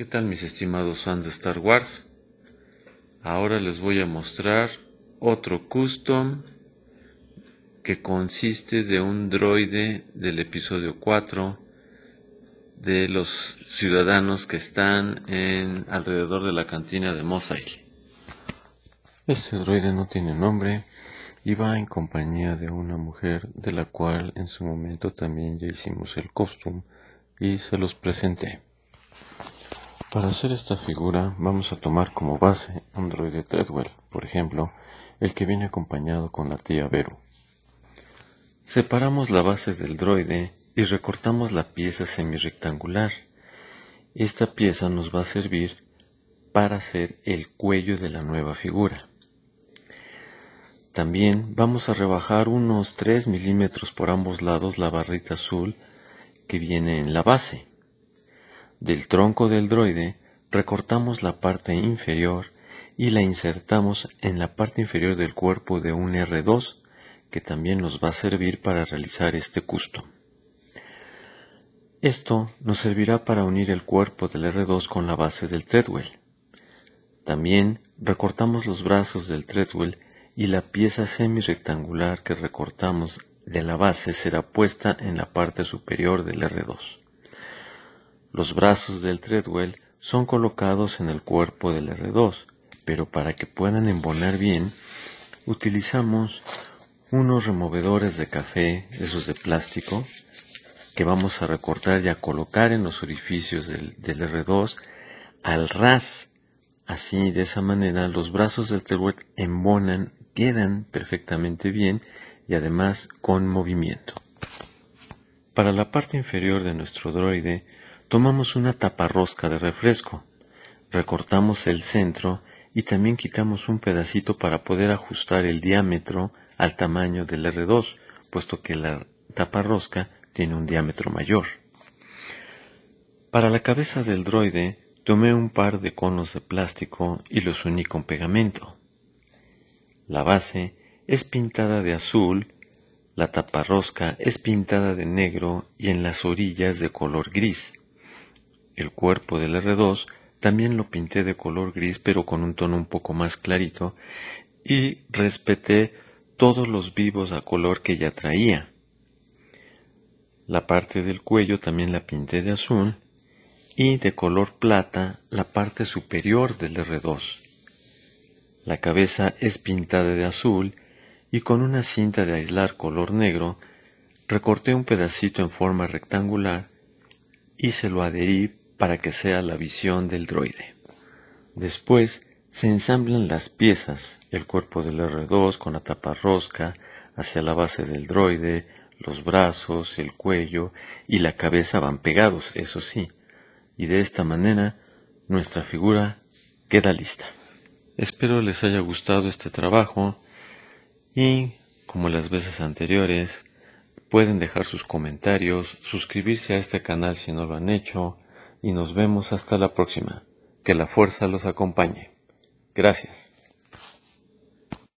¿Qué tal mis estimados fans de Star Wars? Ahora les voy a mostrar otro custom que consiste de un droide del episodio 4 de los ciudadanos que están en, alrededor de la cantina de Mos Este droide no tiene nombre y va en compañía de una mujer de la cual en su momento también ya hicimos el costume y se los presenté. Para hacer esta figura vamos a tomar como base un droide Treadwell, por ejemplo, el que viene acompañado con la tía Vero. Separamos la base del droide y recortamos la pieza semirectangular. Esta pieza nos va a servir para hacer el cuello de la nueva figura. También vamos a rebajar unos 3 milímetros por ambos lados la barrita azul que viene en la base. Del tronco del droide recortamos la parte inferior y la insertamos en la parte inferior del cuerpo de un R2 que también nos va a servir para realizar este custo. Esto nos servirá para unir el cuerpo del R2 con la base del treadwell. También recortamos los brazos del treadwell y la pieza semirectangular que recortamos de la base será puesta en la parte superior del R2. Los brazos del Treadwell son colocados en el cuerpo del R2, pero para que puedan embonar bien, utilizamos unos removedores de café, esos de plástico, que vamos a recortar y a colocar en los orificios del, R2 al ras. Así, de esa manera, los brazos del Treadwell embonan, quedan perfectamente bien y además con movimiento. Para la parte inferior de nuestro droide, Tomamos una rosca de refresco, recortamos el centro y también quitamos un pedacito para poder ajustar el diámetro al tamaño del R2, puesto que la taparrosca tiene un diámetro mayor. Para la cabeza del droide tomé un par de conos de plástico y los uní con pegamento. La base es pintada de azul, la taparrosca es pintada de negro y en las orillas de color gris. El cuerpo del R2 también lo pinté de color gris pero con un tono un poco más clarito y respeté todos los vivos a color que ya traía. La parte del cuello también la pinté de azul y de color plata la parte superior del R2. La cabeza es pintada de azul y con una cinta de aislar color negro recorté un pedacito en forma rectangular y se lo adherí para que sea la visión del droide. Después se ensamblan las piezas, el cuerpo del R2 con la tapa rosca hacia la base del droide, los brazos, el cuello y la cabeza van pegados, eso sí, y de esta manera nuestra figura queda lista. Espero les haya gustado este trabajo y, como las veces anteriores, pueden dejar sus comentarios, suscribirse a este canal si no lo han hecho, y nos vemos hasta la próxima. Que la fuerza los acompañe. Gracias.